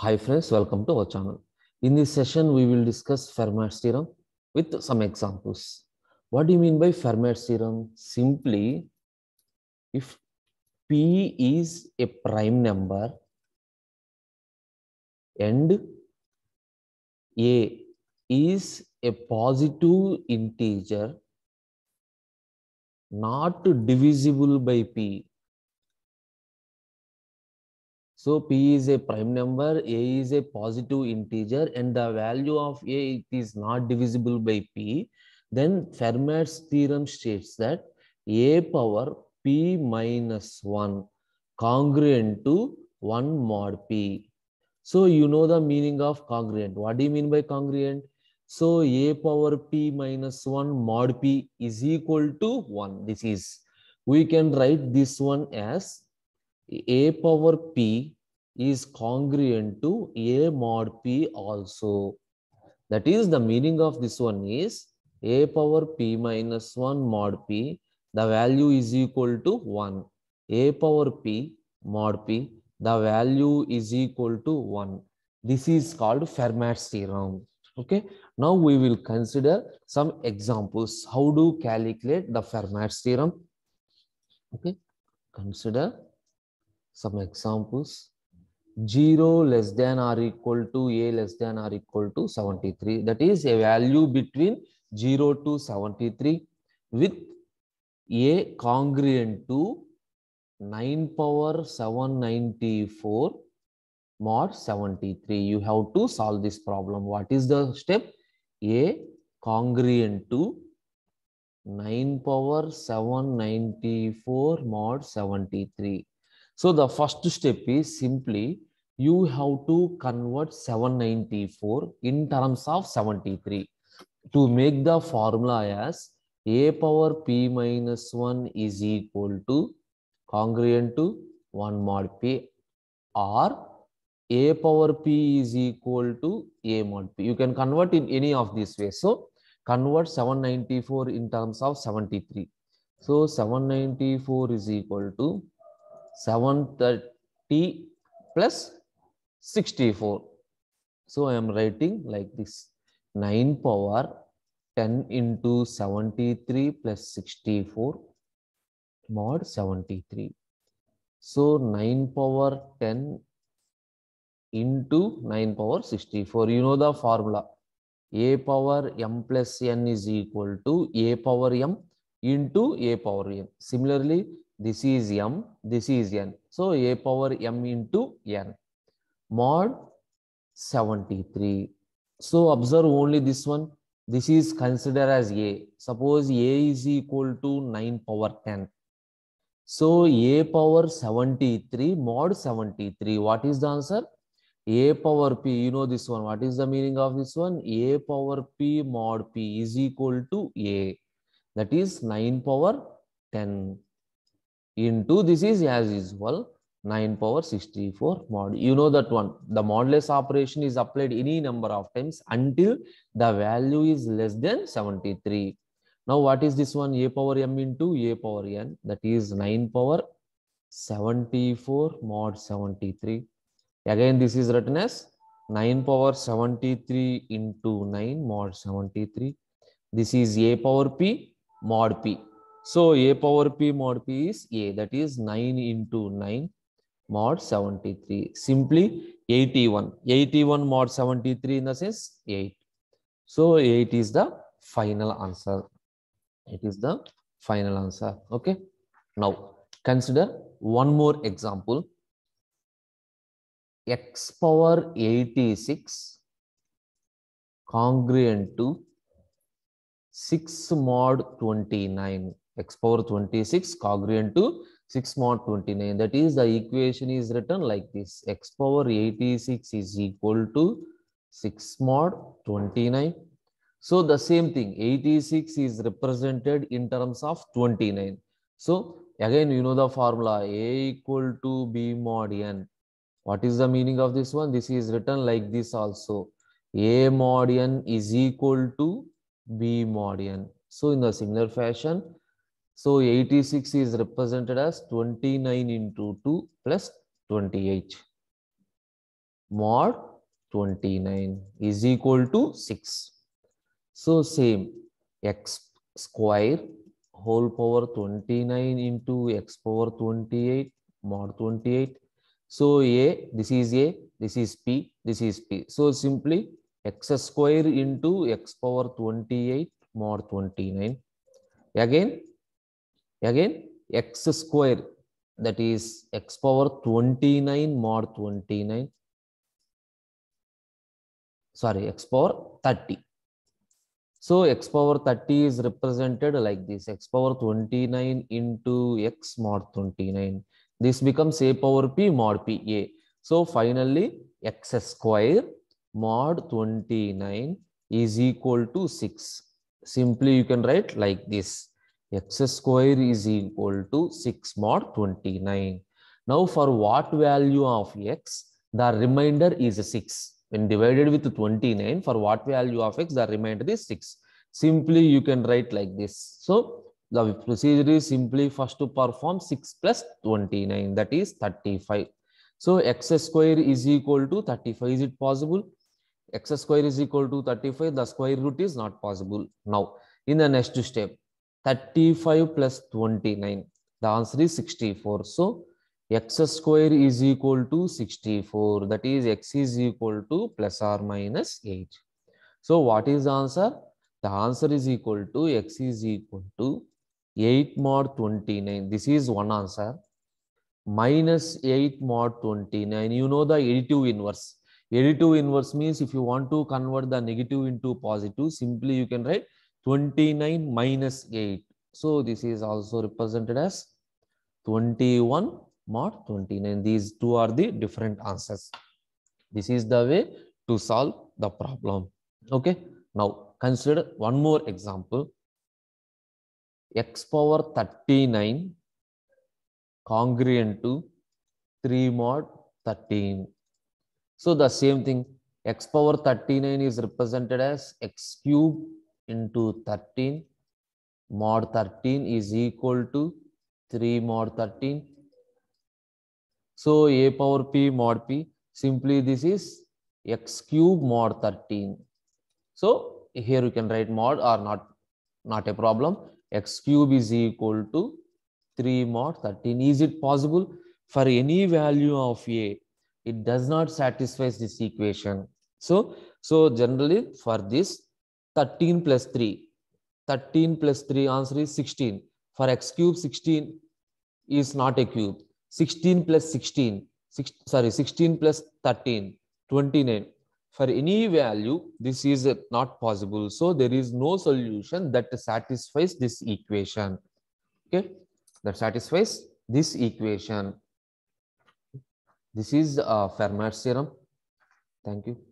Hi friends, welcome to our channel. In this session, we will discuss Fermat's theorem with some examples. What do you mean by Fermat's theorem? Simply, if P is a prime number and A is a positive integer not divisible by P, so P is a prime number, A is a positive integer and the value of A it is not divisible by P. Then Fermat's theorem states that A power P minus 1 congruent to 1 mod P. So you know the meaning of congruent. What do you mean by congruent? So A power P minus 1 mod P is equal to 1. This is, we can write this one as a power p is congruent to a mod p also. That is the meaning of this one is a power p minus 1 mod p, the value is equal to 1. a power p mod p, the value is equal to 1. This is called Fermat's theorem. Okay. Now we will consider some examples. How to calculate the Fermat's theorem? Okay. Consider some examples. 0 less than or equal to a less than or equal to 73. That is a value between 0 to 73 with a congruent to 9 power 794 mod 73. You have to solve this problem. What is the step? A congruent to 9 power 794 mod 73. So the first step is simply you have to convert 794 in terms of 73 to make the formula as a power p minus 1 is equal to congruent to 1 mod p or a power p is equal to a mod p. You can convert in any of these ways. So convert 794 in terms of 73. So 794 is equal to 730 plus 64. So I am writing like this 9 power 10 into 73 plus 64 mod 73. So 9 power 10 into 9 power 64. You know the formula. a power m plus n is equal to a power m into a power n. Similarly, this is m, this is n. So a power m into n mod 73. So observe only this one. This is considered as a. Suppose a is equal to 9 power 10. So a power 73 mod 73. What is the answer? a power p you know this one what is the meaning of this one a power p mod p is equal to a that is 9 power 10 into this is as usual 9 power 64 mod. You know that one. The modulus operation is applied any number of times until the value is less than 73. Now what is this one? A power m into a power n. That is 9 power 74 mod 73. Again this is written as 9 power 73 into 9 mod 73. This is a power p mod p. So a power p mod p is a that is 9 into 9 mod 73 simply 81 81 mod 73 in the sense 8 so 8 is the final answer it is the final answer okay now consider one more example x power 86 congruent to 6 mod 29 x power 26 congruent to 6 mod 29. That is the equation is written like this. x power 86 is equal to 6 mod 29. So the same thing 86 is represented in terms of 29. So again you know the formula a equal to b mod n. What is the meaning of this one? This is written like this also. a mod n is equal to b mod n. So in a similar fashion so 86 is represented as 29 into 2 plus 28 mod 29 is equal to 6. So same x square whole power 29 into x power 28 mod 28. So a this is a this is p this is p. So simply x square into x power 28 mod 29. Again Again, x square that is x power 29 mod 29. Sorry, x power 30. So x power 30 is represented like this x power 29 into x mod 29. This becomes a power p mod p a. So finally x square mod 29 is equal to 6. Simply you can write like this x square is equal to 6 mod 29. Now for what value of x, the remainder is 6. When divided with 29, for what value of x, the remainder is 6. Simply you can write like this. So the procedure is simply first to perform 6 plus 29, that is 35. So x square is equal to 35. Is it possible? x square is equal to 35. The square root is not possible. Now in the next step, 35 plus 29. The answer is 64. So x square is equal to 64. That is x is equal to plus or minus 8. So what is the answer? The answer is equal to x is equal to 8 mod 29. This is one answer. Minus 8 mod 29. You know the additive inverse. Additive inverse means if you want to convert the negative into positive, simply you can write 29 minus 8. So this is also represented as 21 mod 29. These two are the different answers. This is the way to solve the problem. Okay. Now consider one more example. x power 39 congruent to 3 mod 13. So the same thing, x power 39 is represented as x cube into 13 mod 13 is equal to 3 mod 13. So a power p mod p simply this is x cube mod 13. So here you can write mod or not not a problem x cube is equal to 3 mod 13. Is it possible for any value of a? It does not satisfy this equation. So, so generally for this 13 plus 3. 13 plus 3 answer is 16. For x cube, 16 is not a cube. 16 plus 16, six, sorry, 16 plus 13, 29. For any value, this is not possible. So there is no solution that satisfies this equation. Okay, that satisfies this equation. This is uh, Fermat's theorem. Thank you.